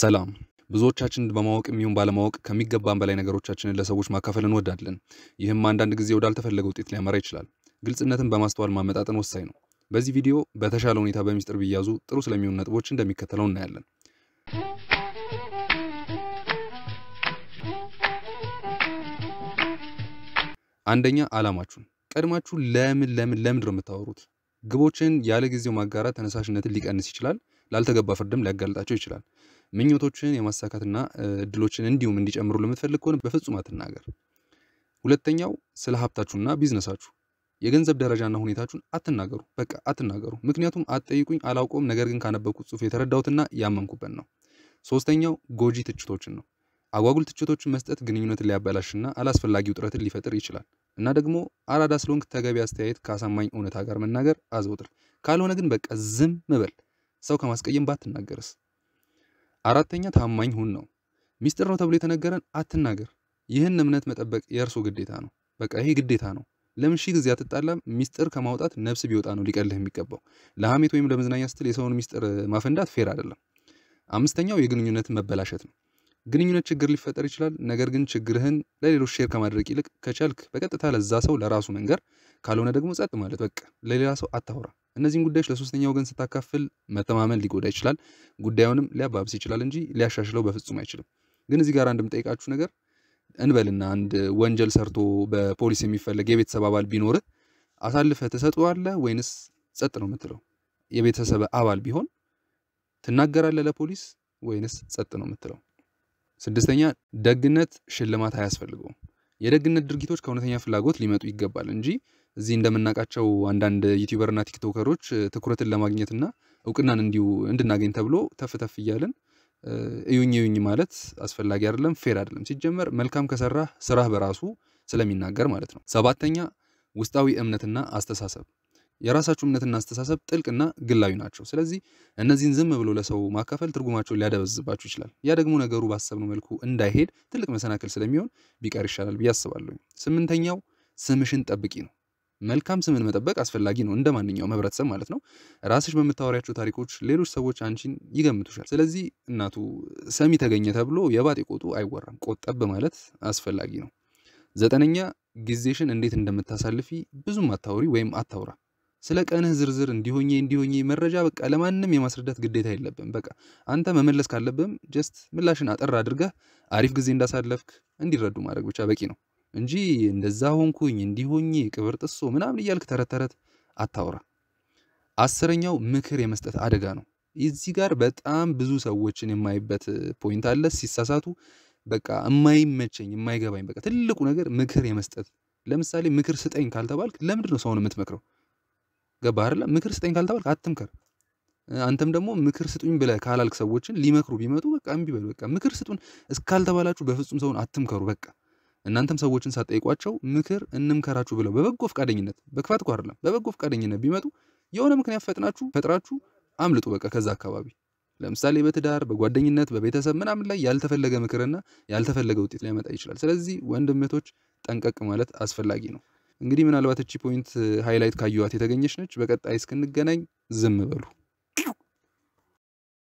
ሰላም ብዙዎቻችን በማወቅ የሚሆን ባለማወቅ ከሚገባን በላይ ነገሮቻችንን ለሰዎች ማካፈል እንወዳለን። ይህም አንዳንድ ጊዜ ወዳልተፈለገ ውጤት ሊያመራ ይችላል። ግልጽነትን በማስተዋል ማመጣጠን ወሳኝ ነው። በዚህ ቪዲዮ በተሻለ ሁኔታ በሚስጥር ቢያዙ ጥሩ ስለሚሆኑ ነጥቦች እንደሚከተለው እናያለን። አንደኛ፣ ዓላማችሁን ቀድማችሁ ለምን ለምን ለምንድን ነው የምታወሩት? ግቦችን ያለ ጊዜው ማጋራት ተነሳሽነትን ሊቀንስ ይችላል። ላልተገባ ፍርድም ሊያጋልጣቸው ይችላል። ምኞቶችን የማሳካትና እድሎችን እንዲሁም እንዲጨምሩ ለምትፈልግ ከሆነ በፍጹም አትናገር። ሁለተኛው ስለ ሀብታችሁና ቢዝነሳችሁ የገንዘብ ደረጃና ሁኔታችሁን አትናገሩ። በቃ አትናገሩ። ምክንያቱም አትጠይቁኝ፣ አላውቀውም፣ ነገር ግን ካነበብኩት ጽሁፍ የተረዳሁትና ያመንኩበት ነው። ሶስተኛው ጎጂ ትችቶችን ነው። አጓጉል ትችቶችን መስጠት ግንኙነትን ሊያበላሽና አላስፈላጊ ውጥረትን ሊፈጥር ይችላል። እና ደግሞ አራዳ ስለሆንክ ተገቢ አስተያየት ከአሳማኝ እውነታ ጋር መናገር አዘውትር። ካልሆነ ግን በቃ ዝም በል። ሰው ከማስቀየም ባትናገርስ? አራተኛ ታማኝ ሁን ነው። ሚስጥር ነው ተብሎ የተነገረን አትናገር። ይህን እምነት መጠበቅ የእርሱ ግዴታ ነው። በቃ ይሄ ግዴታ ነው። ለምን ሺ ጊዜ አትጣላም? ሚስጥር ከማውጣት ነፍስ ቢወጣ ነው ሊቀልህ የሚገባው። ለሐሜት ወይም ለመዝናኛ ስትል የሰውን ሚስጥር ማፈንዳት ፌር አይደለም። አምስተኛው የግንኙነት መበላሸት ነው። ግንኙነት ችግር ሊፈጠር ይችላል። ነገር ግን ችግርህን ለሌሎች ሼር ከማድረግ ይልቅ ከቻልክ በቀጥታ ለዛ ሰው ለራሱ መንገር፣ ካልሆነ ደግሞ ጸጥ ማለት በቃ ለሌላ ሰው አታውራ። እነዚህን ጉዳዮች ለሶስተኛ ወገን ስታካፍል መተማመን ሊጎዳ ይችላል፣ ጉዳዩንም ሊያባብስ ይችላል እንጂ ሊያሻሽለው በፍጹም አይችልም። ግን እዚህ ጋር እንደምጠይቃችሁ ነገር እንበልና አንድ ወንጀል ሰርቶ በፖሊስ የሚፈለግ የቤተሰብ አባል ቢኖርህ አሳልፈህ ትሰጠዋለህ ወይንስ ጸጥ ነው የምትለው? የቤተሰብ አባል ቢሆን ትናገራለህ ለፖሊስ ወይንስ ጸጥ ነው የምትለው? ስድስተኛ ደግነት ሽልማት አያስፈልገውም። የደግነት ድርጊቶች ከእውነተኛ ፍላጎት ሊመጡ ይገባል እንጂ እዚህ እንደምናውቃቸው አንዳንድ ዩቲዩበርና ቲክቶከሮች ትኩረትን ለማግኘት እና እውቅናን እንዲሁ እንድናገኝ ተብሎ ተፍተፍ እያለን እዩኝ እዩኝ ማለት አስፈላጊ አይደለም፣ ፌር አይደለም። ሲጀመር መልካም ከሰራህ ስራህ በራሱ ስለሚናገር ማለት ነው። ሰባተኛ ውስጣዊ እምነትና አስተሳሰብ የራሳችሁ እምነትና አስተሳሰብ ጥልቅና ግላዊ ናቸው። ስለዚህ እነዚህን ዝም ብሎ ለሰው ማካፈል ትርጉማቸውን ሊያደበዝባችሁ ይችላል። ያ ደግሞ ነገሩ ባሰብነው መልኩ እንዳይሄድ ትልቅ መሰናክል ስለሚሆን ቢቀር ይሻላል ብዬ አስባለሁ። ስምንተኛው ስምሽን ጠብቂ ነው። መልካም ስምን መጠበቅ አስፈላጊ ነው፣ እንደ ማንኛውም ህብረተሰብ ማለት ነው። ራስሽ በምታወሪያቸው ታሪኮች ሌሎች ሰዎች አንቺን ይገምቱሻል። ስለዚህ እናቱ ሰሚ ተገኘ ተብሎ የባጤ ቆጡ አይወራም። ቆጠብ ማለት አስፈላጊ ነው። ዘጠነኛ ጊዜሽን እንዴት እንደምታሳልፊ ብዙም አታውሪ ወይም አታውራ። ስለ ቀንህ ዝርዝር እንዲሆኜ እንዲሆኜ መረጃ በቃ ለማንም የማስረዳት ግዴታ የለብም። በቃ አንተ መመለስ ካለብም ጀስት ምላሽን አጠር አድርገህ አሪፍ ጊዜ እንዳሳለፍክ እንዲረዱ ማድረግ ብቻ በቂ ነው። እንጂ እንደዛ ሆንኩኝ እንዲሆኝ ቅብር ጥሶ ምናምን እያልክ ተረት ተረት አታውራ። አስረኛው ምክር የመስጠት አደጋ ነው። እዚህ ጋር በጣም ብዙ ሰዎችን የማይበት ፖይንት አለ። ሲሳሳቱ በቃ የማይመቸኝ የማይገባኝ በቃ ትልቁ ነገር ምክር የመስጠት ለምሳሌ ምክር ስጠኝ ካልተባልክ ለምንድን ነው ሰውን የምትመክረው? ገባ አይደለ? ምክር ስጠኝ ካልተባልክ አትምከር። አንተም ደግሞ ምክር ስጡኝ ብለህ ካላልክ ሰዎችን ሊመክሩ ቢመጡ በቃ እምቢ በል። በቃ ምክር ስጡን እስካልተባላችሁ በፍጹም ሰውን አትምከሩ። በቃ እናንተም ሰዎችን ሳጠይቋቸው ምክር እንምከራችሁ ብለው በበጎ ፈቃደኝነት በክፋት አይደለም፣ በበጎ ፈቃደኝነት ቢመጡ የሆነ ምክንያት ፈጥናችሁ ፈጥራችሁ አምልጡ። በቃ ከዛ አካባቢ ለምሳሌ በትዳር በጓደኝነት በቤተሰብ ምናምን ላይ ያልተፈለገ ምክርና ያልተፈለገ ውጤት ሊያመጣ ይችላል። ስለዚህ ወንድምቶች ጠንቀቅ ማለት አስፈላጊ ነው። እንግዲህ ምናልባት እቺ ፖይንት ሃይላይት ካየዋት የተገኘች ነች። በቀጣይ እስክንገናኝ ዝም በሉ።